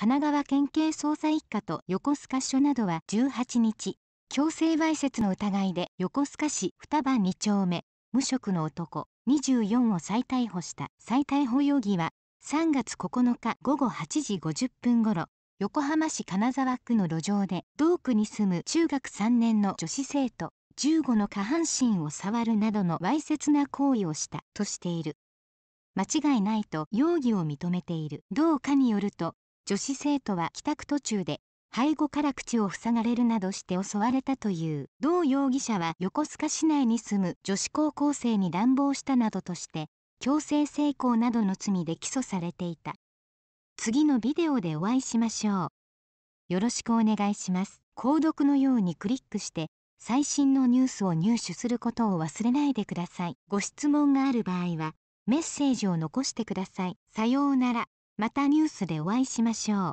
神奈川県警捜査一課と横須賀署などは18日、強制わいせつの疑いで横須賀市双葉2丁目、無職の男24を再逮捕した再逮捕容疑は、3月9日午後8時50分ごろ、横浜市金沢区の路上で同区に住む中学3年の女子生徒15の下半身を触るなどのわいせつな行為をしたとしている間違いないと容疑を認めている同課によると女子生徒は帰宅途中で背後から口を塞がれるなどして襲われたという同容疑者は横須賀市内に住む女子高校生に乱暴したなどとして強制性交などの罪で起訴されていた次のビデオでお会いしましょうよろしくお願いします購読のようにクリックして最新のニュースを入手することを忘れないでくださいご質問がある場合はメッセージを残してくださいさようならまたニュースでお会いしましょう。